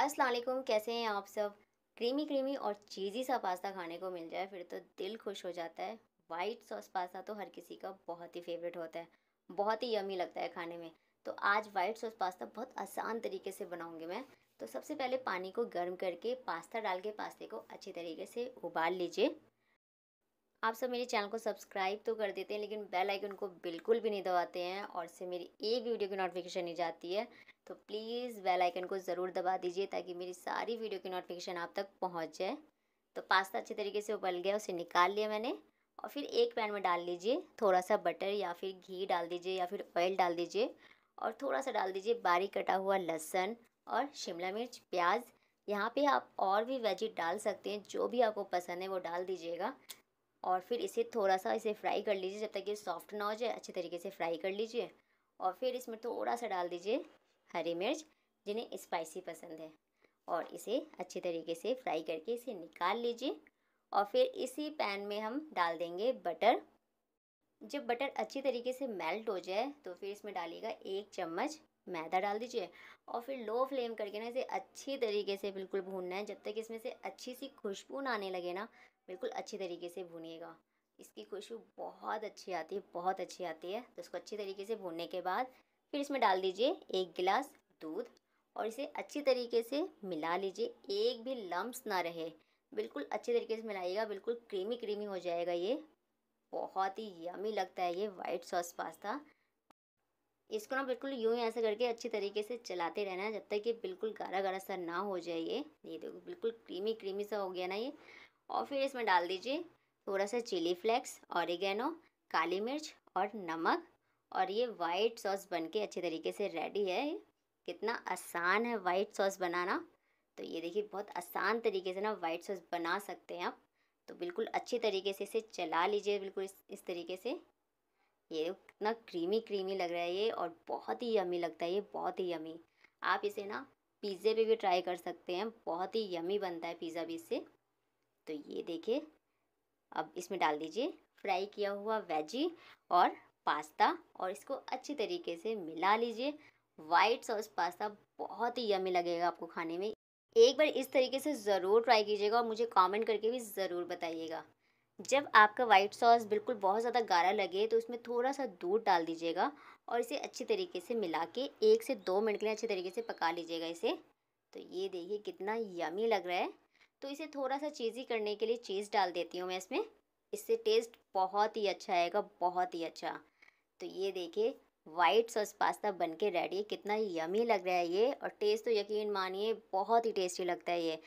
असलम कैसे हैं आप सब क्रीमी क्रीमी और चीज़ी सा पास्ता खाने को मिल जाए फिर तो दिल खुश हो जाता है वाइट सॉस पास्ता तो हर किसी का बहुत ही फेवरेट होता है बहुत ही यमी लगता है खाने में तो आज वाइट सॉस पास्ता बहुत आसान तरीके से बनाऊँगी मैं तो सबसे पहले पानी को गर्म करके पास्ता डाल के पास्ते को अच्छी तरीके से उबाल लीजिए आप सब मेरे चैनल को सब्सक्राइब तो कर देते हैं लेकिन बेल आइकन को बिल्कुल भी नहीं दबाते हैं और इससे मेरी एक वीडियो की नोटिफिकेशन नहीं जाती है तो प्लीज़ बेल आइकन को ज़रूर दबा दीजिए ताकि मेरी सारी वीडियो की नोटिफिकेशन आप तक पहुँच जाए तो पास्ता अच्छे तरीके से उबल गया उसे निकाल लिया मैंने और फिर एक पैन में डाल लीजिए थोड़ा सा बटर या फिर घी डाल दीजिए या फिर ऑयल डाल दीजिए और थोड़ा सा डाल दीजिए बारीक कटा हुआ लहसन और शिमला मिर्च प्याज यहाँ पे आप और भी वेजी डाल सकते हैं जो भी आपको पसंद है वो डाल दीजिएगा और फिर इसे थोड़ा सा इसे फ्राई कर लीजिए जब तक ये सॉफ्ट ना हो जाए अच्छे तरीके से फ्राई कर लीजिए और फिर इसमें थोड़ा सा डाल दीजिए हरी मिर्च जिन्हें स्पाइसी पसंद है और इसे अच्छे तरीके से फ्राई करके इसे निकाल लीजिए और फिर इसी पैन में हम डाल देंगे बटर जब बटर अच्छी तरीके से मेल्ट हो जाए तो फिर इसमें डालिएगा एक चम्मच मैदा डाल दीजिए और फिर लो फ्लेम करके ना इसे अच्छी तरीके से बिल्कुल भूनना है जब तक इसमें से अच्छी सी खुशबू ना आने लगे ना बिल्कुल अच्छी तरीके से भूनिएगा इसकी खुशबू बहुत अच्छी आती है बहुत अच्छी आती है तो इसको अच्छी तरीके से भूनने के बाद फिर इसमें डाल दीजिए एक गिलास दूध और इसे अच्छी तरीके से मिला लीजिए एक भी लम्ब ना रहे बिल्कुल अच्छी तरीके से मिलाइएगा बिल्कुल क्रीमी क्रीमी हो जाएगा ये बहुत ही यमी लगता है ये वाइट सॉस पास्ता इसको ना बिल्कुल यूँ ही ऐसे करके अच्छी तरीके से चलाते रहना है जब तक ये बिल्कुल गाढ़ा गाढ़ा सा ना हो जाए ये ये देखो बिल्कुल क्रीमी क्रीमी सा हो गया ना ये और फिर इसमें डाल दीजिए थोड़ा सा चिली फ्लेक्स ऑरिगेनो काली मिर्च और नमक और ये वाइट सॉस बन के अच्छे तरीके से रेडी है कितना आसान है वाइट सॉस बनाना तो ये देखिए बहुत आसान तरीके से ना वाइट सॉस बना सकते हैं आप तो बिल्कुल अच्छी तरीके से इसे चला लीजिए बिल्कुल इस, इस तरीके से ये ना क्रीमी क्रीमी लग रहा है ये और बहुत ही यमी लगता है ये बहुत ही यमी आप इसे ना पिज़्ज़े पे भी ट्राई कर सकते हैं बहुत ही यमी बनता है पिज़्ज़ा भी इससे तो ये देखिए अब इसमें डाल दीजिए फ्राई किया हुआ वेजी और पास्ता और इसको अच्छी तरीके से मिला लीजिए वाइट सॉस पास्ता बहुत ही यमी लगेगा आपको खाने में एक बार इस तरीके से ज़रूर ट्राई कीजिएगा और मुझे कमेंट करके भी ज़रूर बताइएगा जब आपका वाइट सॉस बिल्कुल बहुत ज़्यादा गाढ़ा लगे तो उसमें थोड़ा सा दूध डाल दीजिएगा और इसे अच्छी तरीके से मिला के एक से दो मिनट के लिए अच्छी तरीके से पका लीजिएगा इसे तो ये देखिए कितना यमी लग रहा है तो इसे थोड़ा सा चीज़ी करने के लिए चीज़ डाल देती हूँ मैं इसमें इससे टेस्ट बहुत ही अच्छा आएगा बहुत ही अच्छा तो ये देखिए वाइट सॉस पास्ता बन के रेडी है कितना यमी लग रहा है ये और टेस्ट तो यकीन मानिए बहुत ही टेस्टी लगता है ये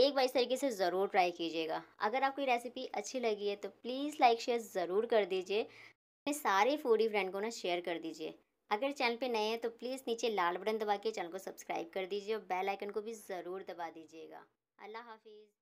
एक बार इस तरीके से ज़रूर ट्राई कीजिएगा अगर आपको ये रेसिपी अच्छी लगी है तो प्लीज़ लाइक शेयर ज़रूर कर दीजिए अपने सारे फूडी फ्रेंड को ना शेयर कर दीजिए अगर चैनल पे नए हैं तो प्लीज़ नीचे लाल बटन दबा के चैनल को सब्सक्राइब कर दीजिए और बेल आइकन को भी ज़रूर दबा दीजिएगा अल्लाह हाफिज़